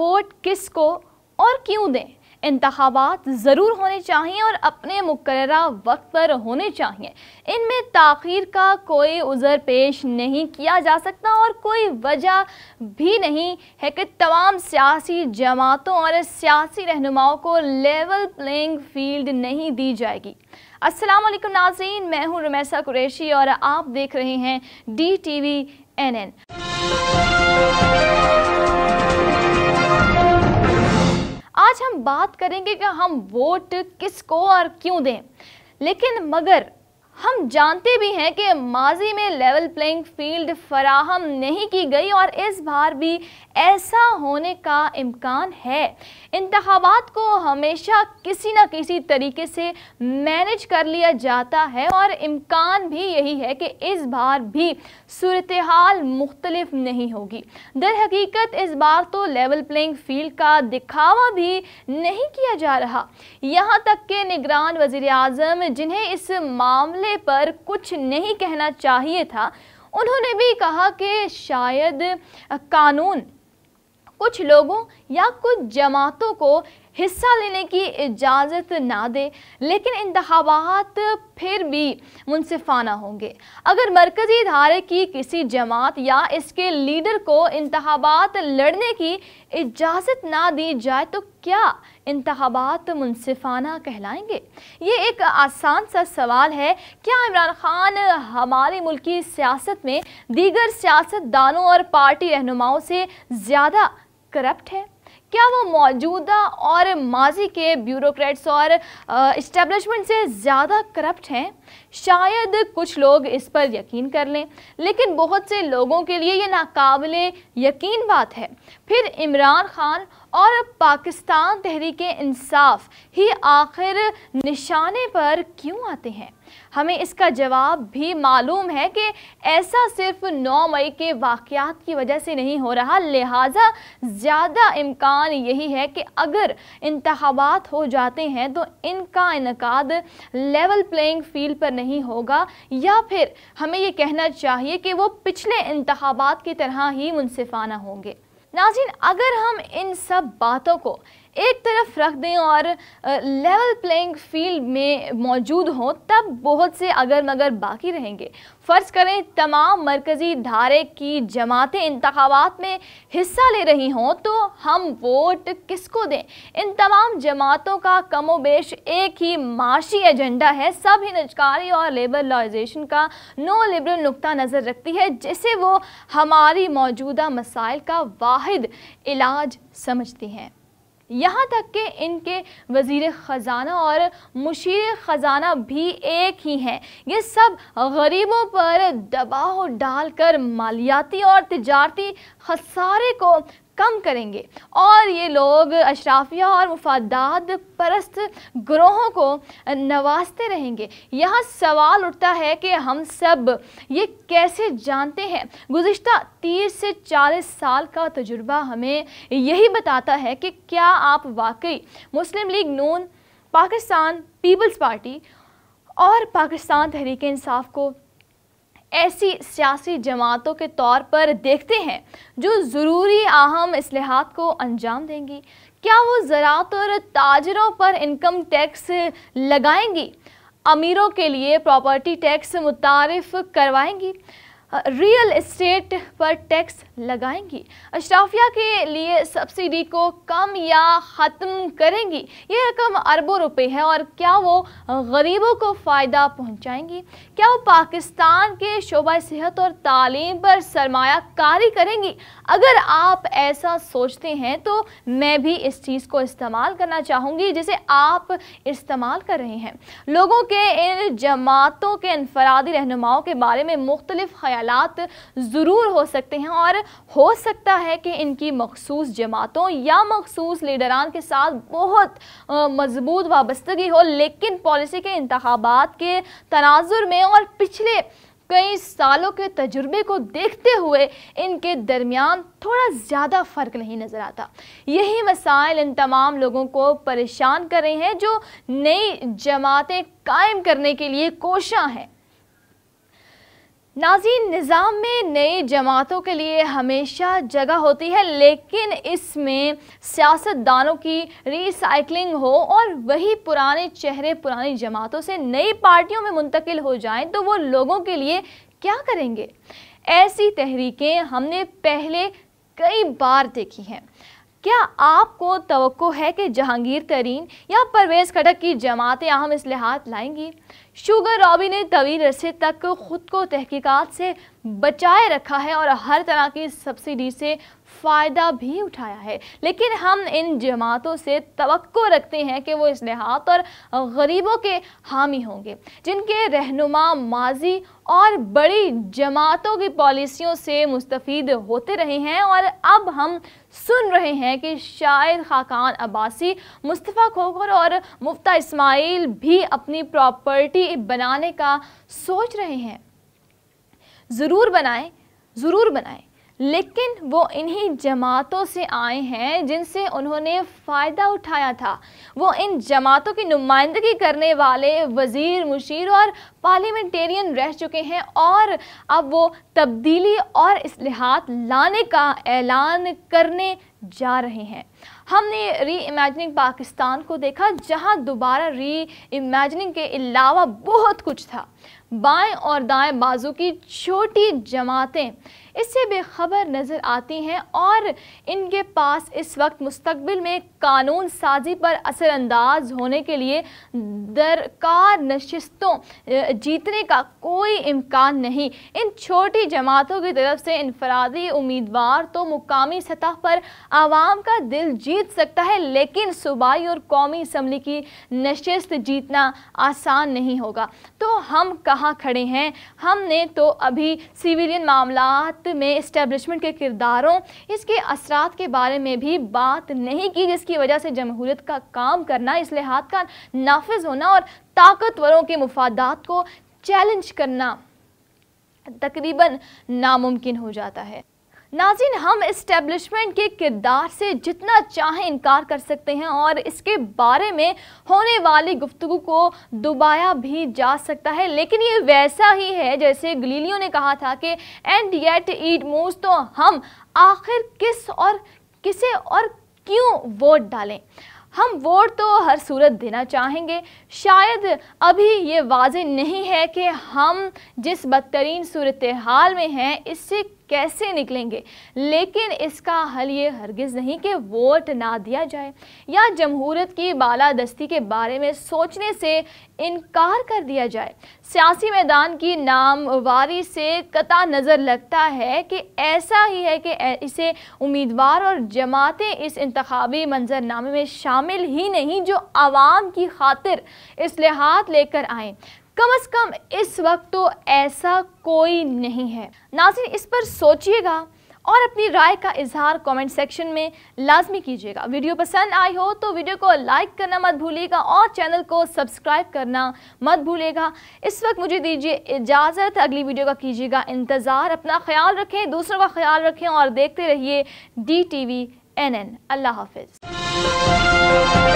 vote किस को और क्यों दें इंतबात ज़रूर होने चाहिए और अपने मुकर वक्त पर होने चाहिए इनमें तखिर का कोई उज़र पेश नहीं किया जा सकता और कोई वजह भी नहीं है कि तमाम सियासी जमातों और सियासी रहनुमाओं को लेवल प्लेइंग फील्ड नहीं दी जाएगी अस्सलाम वालेकुम नाजीन मैं हूं रमैसा कुरैशी और आप देख रहे हैं D T V N N हम बात करेंगे कि हम वोट किसको और क्यों दें लेकिन मगर हम जानते भी हैं कि माजी में लेवल प्लेइंग फील्ड फराहम नहीं की गई और इस बार भी ऐसा होने का इम्कान है इंतबात को हमेशा किसी न किसी तरीके से मैनेज कर लिया जाता है और इम्कान भी यही है कि इस बार भी सूरत हाल मुख्तलफ नहीं होगी दर हकीकत इस बार तो लेवल प्लेइंग फील्ड का दिखावा भी नहीं किया जा रहा यहाँ तक के निगरान वज़ी अजम जिन्हें इस मामले मामले पर कुछ नहीं कहना चाहिए था उन्होंने भी कहा कि शायद कानून कुछ लोगों या कुछ जमातों को हिस्सा लेने की इजाज़त ना दे लेकिन इंतबात फिर भी मुनफाना होंगे अगर मरकज़ी धारे की किसी जमात या इसके लीडर को इंतबात लड़ने की इजाज़त ना दी जाए तो क्या इंतबात मुनफाना कहलाएंगे ये एक आसान सा सवाल है क्या इमरान खान हमारे मुल्की सियासत में दीगर सियासतदानों और पार्टी रहनुमाओं से ज़्यादा करप्ट है क्या वो मौजूदा और माजी के ब्यूरोक्रेट्स और इस्टेब्लिशमेंट से ज़्यादा करप्ट हैं शायद कुछ लोग इस पर यकीन कर लें लेकिन बहुत से लोगों के लिए ये नाकबिल यकीन बात है फिर इमरान खान और पाकिस्तान तहरीक इंसाफ ही आखिर निशाने पर क्यों आते हैं हमें इसका जवाब भी मालूम है कि ऐसा सिर्फ नौ मई के वाक़ की वजह से नहीं हो रहा लिहाजा ज़्यादा इम्कान यही है कि अगर इंतबात हो जाते हैं तो इनका इनका लेवल प्लेइंग फील्ड पर नहीं होगा या फिर हमें ये कहना चाहिए कि वो पिछले इंतबात की तरह ही मुनफाना होंगे नाजिन अगर हम इन सब बातों को एक तरफ रख दें और लेवल प्लेइंग फील्ड में मौजूद हों तब बहुत से अगर मगर बाकी रहेंगे फ़र्ज़ करें तमाम मरकज़ी धारे की जमातें इंतबात में हिस्सा ले रही हों तो हम वोट किसको दें इन तमाम जमातों का कमो बेश एक ही माशी एजेंडा है सब ही नजकारी और लेबर लॉजेशन का नो लिबरल नुकता नज़र रखती है जिसे वो हमारी मौजूदा मसाइल का वाद इलाज समझती हैं यहाँ तक कि इनके वज़ी ख़जाना और मुशीर ख़जाना भी एक ही हैं ये सब गरीबों पर दबाव डालकर मालियाती और तजारती खसारे को कम करेंगे और ये लोग अशराफिया और मफाद परस्त ग्रोहों को नवाजते रहेंगे यहाँ सवाल उठता है कि हम सब ये कैसे जानते हैं गुज्त तीस से चालीस साल का तजुर्बा हमें यही बताता है कि क्या आप वाकई मुस्लिम लीग नून पाकिस्तान पीपल्स पार्टी और पाकिस्तान तहरीक इंसाफ को ऐसी सियासी जमातों के तौर पर देखते हैं जो ज़रूरी अहम असलाहत को अंजाम देंगी क्या वो ज़रात और ताजरों पर इनकम टैक्स लगाएंगी अमीरों के लिए प्रॉपर्टी टैक्स मुतारफ करवाएंगी रियल इस्टेट पर टैक्स लगाएंगी अशराफिया के लिए सब्सिडी को कम या ख़त्म करेंगी ये रकम अरबों रुपए है और क्या वो गरीबों को फ़ायदा पहुंचाएंगी क्या वो पाकिस्तान के शोबा सेहत और तालीम पर सरमाकारी करेंगी अगर आप ऐसा सोचते हैं तो मैं भी इस चीज़ को इस्तेमाल करना चाहूँगी जिसे आप इस्तेमाल कर रहे हैं लोगों के इन जमातों के इनफरादी रहनुमाओं के बारे में मुख्तलिफ़ ख्याल ज़रूर हो सकते हैं और हो सकता है कि इनकी मखसूस जमातों या मखसूस लीडरान के साथ बहुत मजबूत वाबस्तगी हो लेकिन पॉलिसी के इंतबात के तनाजुर में और पिछले कई सालों के तजुर्बे को देखते हुए इनके दरमियान थोड़ा ज़्यादा फ़र्क नहीं नज़र आता यही मसाइल इन तमाम लोगों को परेशान कर रहे हैं जो नई जमातें कायम करने के लिए कोशा हैं नाजीन निज़ाम में नई जमातों के लिए हमेशा जगह होती है लेकिन इसमें सियासतदानों की रिसाइकलिंग हो और वही पुराने चेहरे पुरानी जमातों से नई पार्टियों में मुंतकिल हो जाएं तो वो लोगों के लिए क्या करेंगे ऐसी तहरीकें हमने पहले कई बार देखी हैं क्या आपको तो है कि जहांगीर तरीन या परवेज़ खटक की जमातें अहम असलाहत लाएंगी शुगर रॉबी ने तवील अरसे तक खुद को तहकीकात से बचाए रखा है और हर तरह की सब्सिडी से फ़ायदा भी उठाया है लेकिन हम इन जमातों से तो रखते हैं कि वो इसलहत और गरीबों के हामी होंगे जिनके रहनुमा माजी और बड़ी जमातों की पॉलिसियों से मुस्तफ़ होते रहे हैं और अब हम सुन रहे हैं कि शायद खाकान अब्बासी मुस्तफ़ा खोखर और मुफ्ता इस्माइल भी अपनी प्रॉपर्टी बनाने का सोच रहे हैं ज़रूर बनाएं ज़रूर बनाएं लेकिन वो इन्हीं जमातों से आए हैं जिनसे उन्होंने फ़ायदा उठाया था वो इन जमातों की नुमाइंदगी करने वाले वज़ीर मुशीर और पार्लियामेंटेरियन रह चुके हैं और अब वो तब्दीली और असलाहत लाने का ऐलान करने जा रहे हैं हमने री इमेजनिंग पाकिस्तान को देखा जहां दोबारा री इमेजनिंग के अलावा बहुत कुछ था बाएं और दाएं बाजू की छोटी जमातें इससे बेखबर नज़र आती हैं और इनके पास इस वक्त मुस्तबिल में कानून साजी पर असरानंदाज होने के लिए दरकार नशस्तों जीतने का कोई इम्कान नहीं इन छोटी जमातों की तरफ से इनफरादी उम्मीदवार तो मुकामी सतह पर आवाम का दिल जीत सकता है लेकिन सूबाई और कौमी इसम्बली की नशस्त जीतना आसान नहीं होगा तो हम कहाँ खड़े हैं हमने तो अभी सिविलियन मामला में इस्टेब्लिशमेंट के किरदारों इसके असरात के बारे में भी बात नहीं की जिसकी वजह से जमहूरियत का काम करना इस लिहाज का नाफिज होना और ताकतवरों के मफादात को चैलेंज करना तकरीबन नामुमकिन हो जाता है नाजिन हम इस्टेब्लिशमेंट के किरदार से जितना चाहें इनकार कर सकते हैं और इसके बारे में होने वाली गुफ्तु को दुबाया भी जा सकता है लेकिन ये वैसा ही है जैसे गलीलियों ने कहा था कि एंड येट ईट मूव तो हम आखिर किस और किसे और क्यों वोट डालें हम वोट तो हर सूरत देना चाहेंगे शायद अभी ये वाज नहीं है कि हम जिस बदतरीन सूरत हाल में हैं इससे कैसे निकलेंगे लेकिन इसका हल ये हरगिज़ नहीं कि वोट ना दिया जाए या जमहूरत की बालादस्ती के बारे में सोचने से इनकार कर दिया जाए सियासी मैदान की नामवारी से कता नज़र लगता है कि ऐसा ही है कि इसे उम्मीदवार और जमातें इस इंतबी मंजरनामे में शामिल ही नहीं जो आवाम की खातिर इसलहात लेकर आएँ कम से कम इस वक्त तो ऐसा कोई नहीं है नाजिन इस पर सोचिएगा और अपनी राय का इजहार कमेंट सेक्शन में लाजमी कीजिएगा वीडियो पसंद आई हो तो वीडियो को लाइक करना मत भूलिएगा और चैनल को सब्सक्राइब करना मत भूलिएगा इस वक्त मुझे दीजिए इजाज़त अगली वीडियो का कीजिएगा इंतज़ार अपना ख्याल रखें दूसरों का ख्याल रखें और देखते रहिए D T V N N Allah हाफिज़